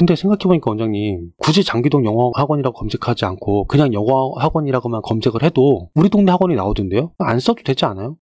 근데 생각해보니까 원장님 굳이 장기동 영어학원이라고 검색하지 않고 그냥 영어학원이라고만 검색을 해도 우리 동네 학원이 나오던데요? 안 써도 되지 않아요?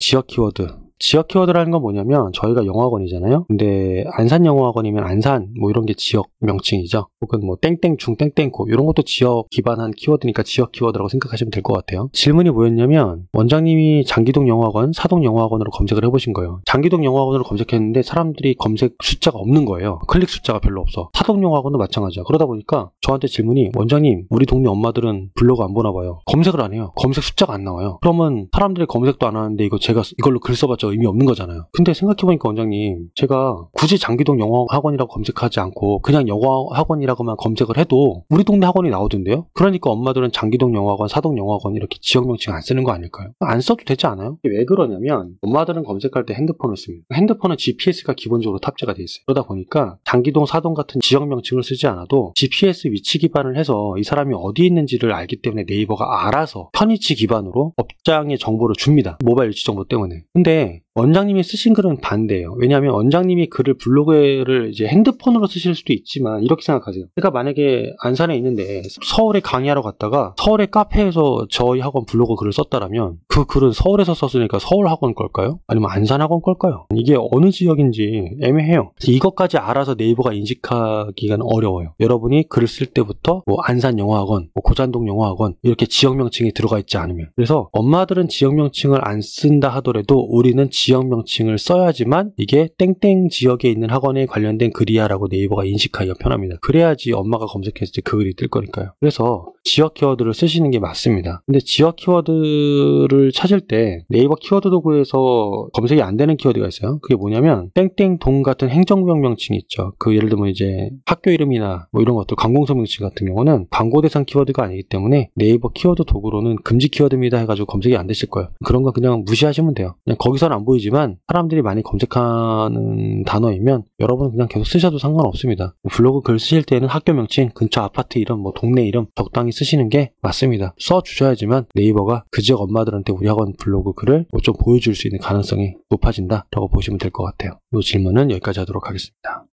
지역 키워드 지역 키워드라는 건 뭐냐면 저희가 영어학원이잖아요. 근데 안산 영어학원이면 안산 뭐 이런 게 지역 명칭이죠. 혹은 뭐 땡땡중 땡땡고 이런 것도 지역 기반한 키워드니까 지역 키워드라고 생각하시면 될 것 같아요. 질문이 뭐였냐면 원장님이 장기동 영어학원, 사동 영어학원으로 검색을 해보신 거예요. 장기동 영어학원으로 검색했는데 사람들이 검색 숫자가 없는 거예요. 클릭 숫자가 별로 없어. 사동 영어학원도 마찬가지야. 그러다 보니까 저한테 질문이 원장님 우리 동네 엄마들은 블로그 안 보나 봐요. 검색을 안 해요. 검색 숫자가 안 나와요. 그러면 사람들이 검색도 안 하는데 이거 제가 이걸로 글써봤죠 있어 의미 없는 거잖아요. 근데 생각해보니까 원장님 제가 굳이 장기동 영어학원이라고 검색하지 않고 그냥 영어학원이라고만 검색을 해도 우리 동네 학원이 나오던데요. 그러니까 엄마들은 장기동 영어학원, 사동 영어학원 이렇게 지역 명칭 안 쓰는 거 아닐까요? 안 써도 되지 않아요? 왜 그러냐면 엄마들은 검색할 때 핸드폰을 씁니다. 핸드폰은 GPS가 기본적으로 탑재가 돼 있어요. 그러다 보니까 장기동, 사동 같은 지역 명칭을 쓰지 않아도 GPS 위치 기반을 해서 이 사람이 어디 있는지를 알기 때문에 네이버가 알아서 편의치 기반으로 업장의 정보를 줍니다. 모바일 위치 정보 때문에. 근데 원장님이 쓰신 글은 반대예요. 왜냐하면 원장님이 글을 블로그를 이제 핸드폰으로 쓰실 수도 있지만 이렇게 생각하세요. 제가 만약에 안산에 있는데 서울에 강의하러 갔다가 서울의 카페에서 저희 학원 블로그 글을 썼다라면 그 글은 서울에서 썼으니까 서울 학원 걸까요? 아니면 안산 학원 걸까요? 이게 어느 지역인지 애매해요. 이것까지 알아서 네이버가 인식하기가 어려워요. 여러분이 글을 쓸 때부터 뭐 안산 영어학원, 뭐 고산동 영어학원 이렇게 지역 명칭이 들어가 있지 않으면 그래서 엄마들은 지역 명칭을 안 쓴다 하더라도 우리는 또는 지역 명칭을 써야지만 이게 땡땡 지역에 있는 학원에 관련된 글이야라고 네이버가 인식하기가 편합니다. 그래야지 엄마가 검색했을 때 그 글이 뜰 거니까요. 그래서 지역 키워드를 쓰시는 게 맞습니다. 근데 지역 키워드를 찾을 때 네이버 키워드 도구에서 검색이 안 되는 키워드가 있어요. 그게 뭐냐면 땡땡동 같은 행정구역 명칭이 있죠. 그 예를 들면 이제 학교 이름이나 뭐 이런 것들 관공서 명칭 같은 경우는 광고 대상 키워드가 아니기 때문에 네이버 키워드 도구로는 금지 키워드입니다 해가지고 검색이 안 되실 거예요. 그런 거 그냥 무시하시면 돼요. 그냥 거기서는 안 보이지만 사람들이 많이 검색하는 단어이면 여러분 그냥 계속 쓰셔도 상관없습니다. 뭐 블로그 글 쓰실 때는 학교 명칭, 근처 아파트 이름, 뭐 동네 이름 적당히 쓰시는 게 맞습니다. 써 주셔야지만 네이버가 그 지역 엄마들한테 우리 학원 블로그 글을 뭐좀 보여줄 수 있는 가능성이 높아진다라고 보시면 될 것 같아요. 이 질문은 여기까지 하도록 하겠습니다.